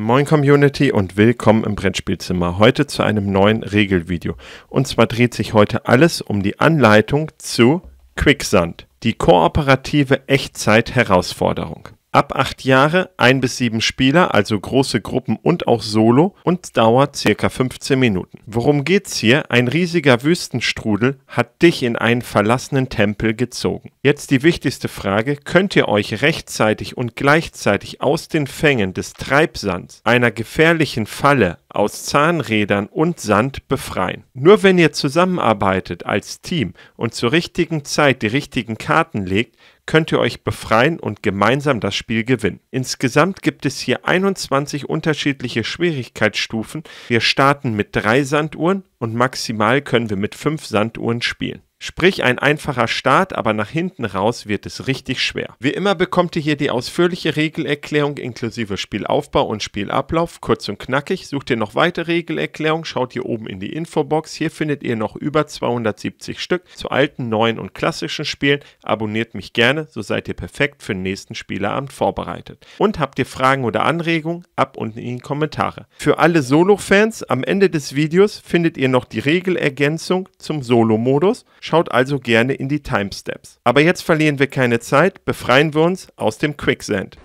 Moin Community und willkommen im Brettspielzimmer. Heute zu einem neuen Regelvideo. Und zwar dreht sich heute alles um die Anleitung zu Quicksand, die kooperative Echtzeit-Herausforderung. Ab acht Jahre ein bis sieben Spieler, also große Gruppen und auch Solo und dauert circa 15 Minuten. Worum geht's hier? Ein riesiger Wüstenstrudel hat dich in einen verlassenen Tempel gezogen. Jetzt die wichtigste Frage, könnt ihr euch rechtzeitig und gleichzeitig aus den Fängen des Treibsands, einer gefährlichen Falle, aus Zahnrädern und Sand befreien. Nur wenn ihr zusammenarbeitet als Team und zur richtigen Zeit die richtigen Karten legt, könnt ihr euch befreien und gemeinsam das Spiel gewinnen. Insgesamt gibt es hier 21 unterschiedliche Schwierigkeitsstufen. Wir starten mit drei Sanduhren und maximal können wir mit fünf Sanduhren spielen. Sprich ein einfacher Start, aber nach hinten raus wird es richtig schwer. Wie immer bekommt ihr hier die ausführliche Regelerklärung inklusive Spielaufbau und Spielablauf, kurz und knackig. Sucht ihr noch weitere Regelerklärungen, schaut hier oben in die Infobox. Hier findet ihr noch über 270 Stück zu alten, neuen und klassischen Spielen. Abonniert mich gerne, so seid ihr perfekt für den nächsten Spielerabend vorbereitet. Und habt ihr Fragen oder Anregungen, ab unten in die Kommentare. Für alle Solo-Fans, am Ende des Videos findet ihr noch die Regelergänzung zum Solo-Modus. Schaut also gerne in die Timesteps. Aber jetzt verlieren wir keine Zeit, befreien wir uns aus dem Quicksand.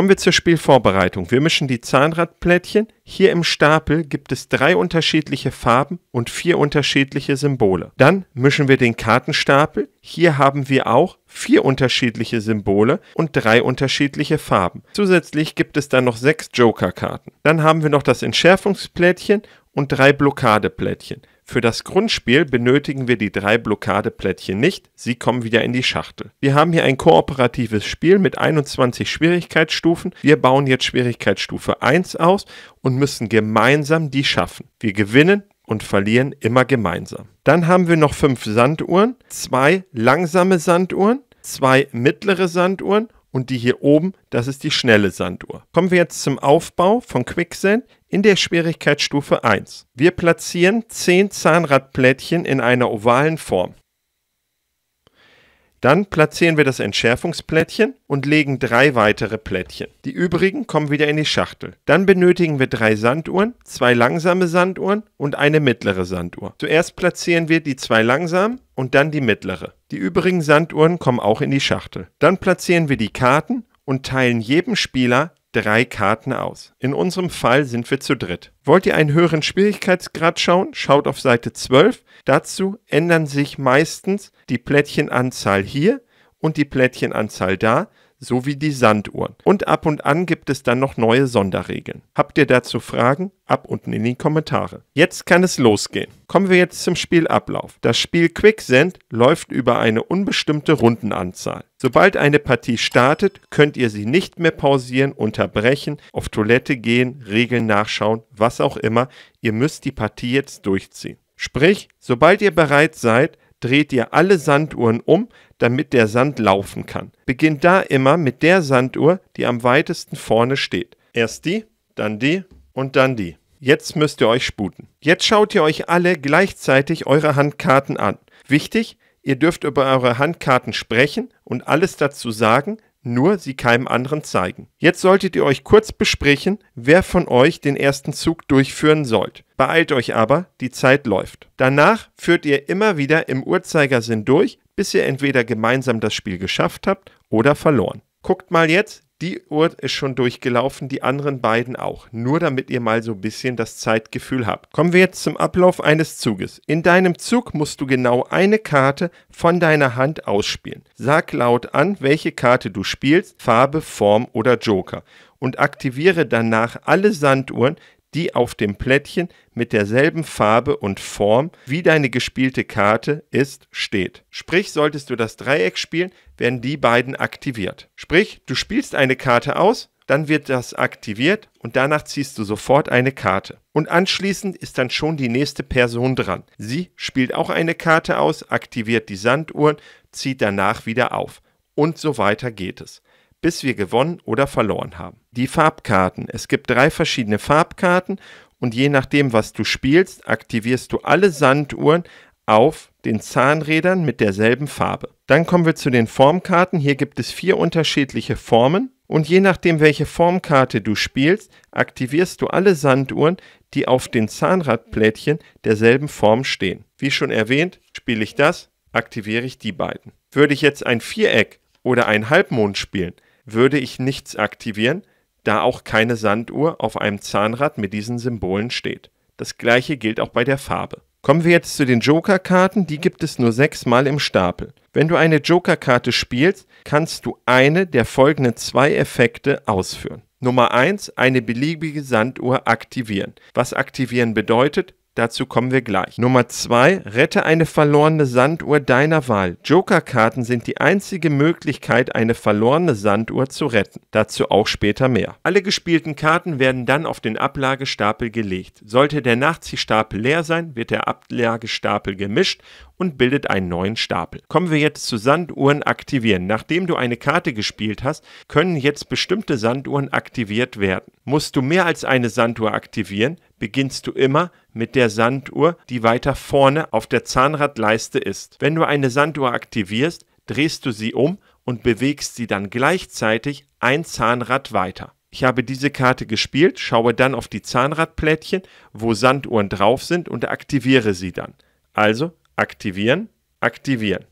Kommen wir zur Spielvorbereitung. Wir mischen die Zahnradplättchen. Hier im Stapel gibt es drei unterschiedliche Farben und vier unterschiedliche Symbole. Dann mischen wir den Kartenstapel. Hier haben wir auch vier unterschiedliche Symbole und drei unterschiedliche Farben. Zusätzlich gibt es dann noch sechs Joker-Karten. Dann haben wir noch das Entschärfungsplättchen und drei Blockadeplättchen. Für das Grundspiel benötigen wir die drei Blockadeplättchen nicht, sie kommen wieder in die Schachtel. Wir haben hier ein kooperatives Spiel mit 21 Schwierigkeitsstufen. Wir bauen jetzt Schwierigkeitsstufe 1 aus und müssen gemeinsam die schaffen. Wir gewinnen und verlieren immer gemeinsam. Dann haben wir noch fünf Sanduhren, zwei langsame Sanduhren, zwei mittlere Sanduhren und die hier oben, das ist die schnelle Sanduhr. Kommen wir jetzt zum Aufbau von Quicksand in der Schwierigkeitsstufe 1. Wir platzieren 10 Zahnradplättchen in einer ovalen Form. Dann platzieren wir das Entschärfungsplättchen und legen drei weitere Plättchen. Die übrigen kommen wieder in die Schachtel. Dann benötigen wir drei Sanduhren, zwei langsame Sanduhren und eine mittlere Sanduhr. Zuerst platzieren wir die zwei langsamen und dann die mittlere. Die übrigen Sanduhren kommen auch in die Schachtel. Dann platzieren wir die Karten und teilen jedem Spieler drei Karten aus. In unserem Fall sind wir zu dritt. Wollt ihr einen höheren Schwierigkeitsgrad schauen? Schaut auf Seite 12. Dazu ändern sich meistens die Plättchenanzahl hier und die Plättchenanzahl da sowie die Sanduhren. Und ab und an gibt es dann noch neue Sonderregeln. Habt ihr dazu Fragen? Ab unten in die Kommentare. Jetzt kann es losgehen. Kommen wir jetzt zum Spielablauf. Das Spiel Quicksend läuft über eine unbestimmte Rundenanzahl. Sobald eine Partie startet, könnt ihr sie nicht mehr pausieren, unterbrechen, auf Toilette gehen, Regeln nachschauen, was auch immer. Ihr müsst die Partie jetzt durchziehen. Sprich, sobald ihr bereit seid, dreht ihr alle Sanduhren um, damit der Sand laufen kann. Beginnt da immer mit der Sanduhr, die am weitesten vorne steht. Erst die, dann die und dann die. Jetzt müsst ihr euch sputen. Jetzt schaut ihr euch alle gleichzeitig eure Handkarten an. Wichtig, ihr dürft über eure Handkarten sprechen und alles dazu sagen, nur sie keinem anderen zeigen. Jetzt solltet ihr euch kurz besprechen, wer von euch den ersten Zug durchführen sollt. Beeilt euch aber, die Zeit läuft. Danach führt ihr immer wieder im Uhrzeigersinn durch, bis ihr entweder gemeinsam das Spiel geschafft habt oder verloren. Guckt mal jetzt, die Uhr ist schon durchgelaufen, die anderen beiden auch. Nur damit ihr mal so ein bisschen das Zeitgefühl habt. Kommen wir jetzt zum Ablauf eines Zuges. In deinem Zug musst du genau eine Karte von deiner Hand ausspielen. Sag laut an, welche Karte du spielst, Farbe, Form oder Joker und aktiviere danach alle Sanduhren, die auf dem Plättchen mit derselben Farbe und Form wie deine gespielte Karte ist, steht. Sprich, solltest du das Dreieck spielen, werden die beiden aktiviert. Sprich, du spielst eine Karte aus, dann wird das aktiviert und danach ziehst du sofort eine Karte. Und anschließend ist dann schon die nächste Person dran. Sie spielt auch eine Karte aus, aktiviert die Sanduhren, zieht danach wieder auf. Und so weiter geht es bis wir gewonnen oder verloren haben. Die Farbkarten. Es gibt drei verschiedene Farbkarten und je nachdem, was du spielst, aktivierst du alle Sanduhren auf den Zahnrädern mit derselben Farbe. Dann kommen wir zu den Formkarten. Hier gibt es vier unterschiedliche Formen und je nachdem, welche Formkarte du spielst, aktivierst du alle Sanduhren, die auf den Zahnradplättchen derselben Form stehen. Wie schon erwähnt, spiele ich das, aktiviere ich die beiden. Würde ich jetzt ein Viereck oder ein Halbmond spielen, würde ich nichts aktivieren, da auch keine Sanduhr auf einem Zahnrad mit diesen Symbolen steht. Das gleiche gilt auch bei der Farbe. Kommen wir jetzt zu den Joker-Karten, die gibt es nur sechsmal im Stapel. Wenn du eine Joker-Karte spielst, kannst du eine der folgenden zwei Effekte ausführen. Nummer 1, eine beliebige Sanduhr aktivieren. Was aktivieren bedeutet, Dazu kommen wir gleich. Nummer 2. Rette eine verlorene Sanduhr deiner Wahl. Jokerkarten sind die einzige Möglichkeit, eine verlorene Sanduhr zu retten. Dazu auch später mehr. Alle gespielten Karten werden dann auf den Ablagestapel gelegt. Sollte der Nachziehstapel leer sein, wird der Ablagestapel gemischt und bildet einen neuen Stapel. Kommen wir jetzt zu Sanduhren aktivieren. Nachdem du eine Karte gespielt hast, können jetzt bestimmte Sanduhren aktiviert werden. Musst du mehr als eine Sanduhr aktivieren, beginnst du immer mit der Sanduhr, die weiter vorne auf der Zahnradleiste ist. Wenn du eine Sanduhr aktivierst, drehst du sie um und bewegst sie dann gleichzeitig ein Zahnrad weiter. Ich habe diese Karte gespielt, schaue dann auf die Zahnradplättchen, wo Sanduhren drauf sind und aktiviere sie dann. Also aktivieren, aktivieren.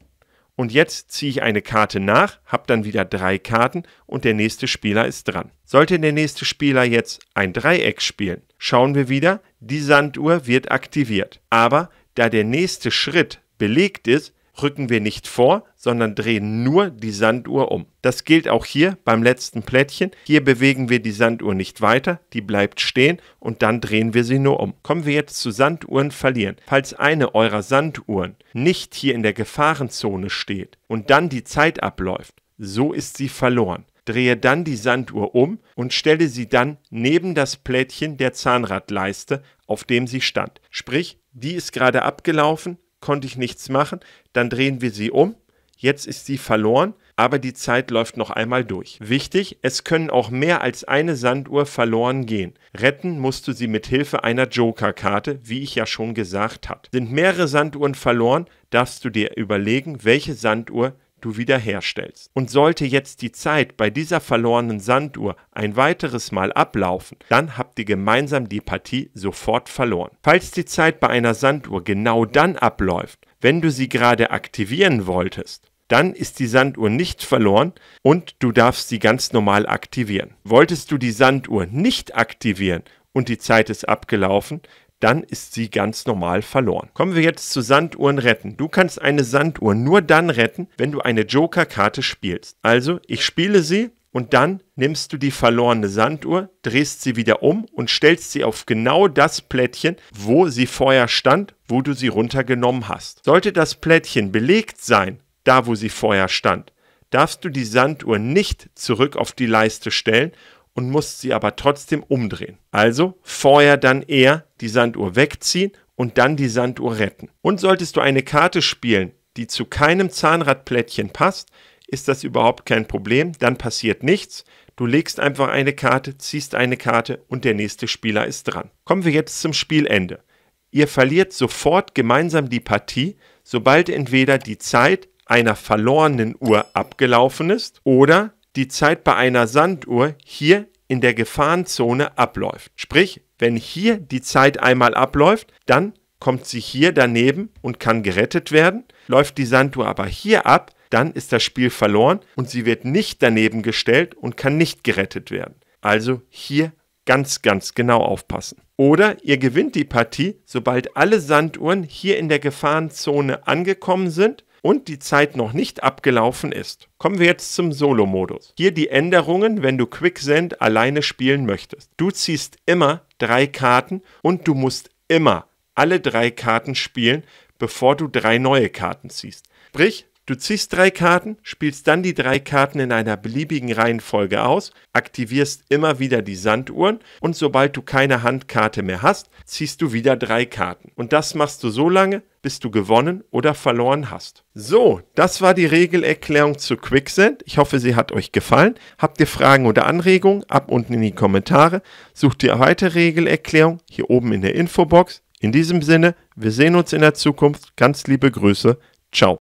Und jetzt ziehe ich eine Karte nach, habe dann wieder drei Karten und der nächste Spieler ist dran. Sollte der nächste Spieler jetzt ein Dreieck spielen, schauen wir wieder, die Sanduhr wird aktiviert. Aber da der nächste Schritt belegt ist, rücken wir nicht vor, sondern drehen nur die Sanduhr um. Das gilt auch hier beim letzten Plättchen. Hier bewegen wir die Sanduhr nicht weiter, die bleibt stehen und dann drehen wir sie nur um. Kommen wir jetzt zu Sanduhren verlieren. Falls eine eurer Sanduhren nicht hier in der Gefahrenzone steht und dann die Zeit abläuft, so ist sie verloren. Drehe dann die Sanduhr um und stelle sie dann neben das Plättchen der Zahnradleiste, auf dem sie stand. Sprich, die ist gerade abgelaufen, konnte ich nichts machen, dann drehen wir sie um, jetzt ist sie verloren, aber die Zeit läuft noch einmal durch. Wichtig, es können auch mehr als eine Sanduhr verloren gehen. Retten musst du sie mit Hilfe einer Joker-Karte, wie ich ja schon gesagt habe. Sind mehrere Sanduhren verloren, darfst du dir überlegen, welche Sanduhr du wiederherstellst. Und sollte jetzt die Zeit bei dieser verlorenen Sanduhr ein weiteres Mal ablaufen, dann habt ihr gemeinsam die Partie sofort verloren. Falls die Zeit bei einer Sanduhr genau dann abläuft, wenn du sie gerade aktivieren wolltest, dann ist die Sanduhr nicht verloren und du darfst sie ganz normal aktivieren. Wolltest du die Sanduhr nicht aktivieren und die Zeit ist abgelaufen, dann ist sie ganz normal verloren. Kommen wir jetzt zu Sanduhren retten. Du kannst eine Sanduhr nur dann retten, wenn du eine Joker-Karte spielst. Also, ich spiele sie und dann nimmst du die verlorene Sanduhr, drehst sie wieder um und stellst sie auf genau das Plättchen, wo sie vorher stand, wo du sie runtergenommen hast. Sollte das Plättchen belegt sein, da wo sie vorher stand, darfst du die Sanduhr nicht zurück auf die Leiste stellen und musst sie aber trotzdem umdrehen. Also vorher dann eher die Sanduhr wegziehen und dann die Sanduhr retten. Und solltest du eine Karte spielen, die zu keinem Zahnradplättchen passt, ist das überhaupt kein Problem, dann passiert nichts. Du legst einfach eine Karte, ziehst eine Karte und der nächste Spieler ist dran. Kommen wir jetzt zum Spielende. Ihr verliert sofort gemeinsam die Partie, sobald entweder die Zeit einer verlorenen Uhr abgelaufen ist oder die Zeit bei einer Sanduhr hier in der Gefahrenzone abläuft. Sprich, wenn hier die Zeit einmal abläuft, dann kommt sie hier daneben und kann gerettet werden. Läuft die Sanduhr aber hier ab, dann ist das Spiel verloren und sie wird nicht daneben gestellt und kann nicht gerettet werden. Also hier ganz, ganz genau aufpassen. Oder ihr gewinnt die Partie, sobald alle Sanduhren hier in der Gefahrenzone angekommen sind und die Zeit noch nicht abgelaufen ist. Kommen wir jetzt zum Solo-Modus. Hier die Änderungen, wenn du Quicksand alleine spielen möchtest. Du ziehst immer drei Karten und du musst immer alle drei Karten spielen, bevor du drei neue Karten ziehst. Sprich, Du ziehst drei Karten, spielst dann die drei Karten in einer beliebigen Reihenfolge aus, aktivierst immer wieder die Sanduhren und sobald du keine Handkarte mehr hast, ziehst du wieder drei Karten. Und das machst du so lange, bis du gewonnen oder verloren hast. So, das war die Regelerklärung zu Quicksand. Ich hoffe, sie hat euch gefallen. Habt ihr Fragen oder Anregungen? Ab unten in die Kommentare. Sucht ihr weitere Regelerklärung hier oben in der Infobox. In diesem Sinne, wir sehen uns in der Zukunft. Ganz liebe Grüße. Ciao.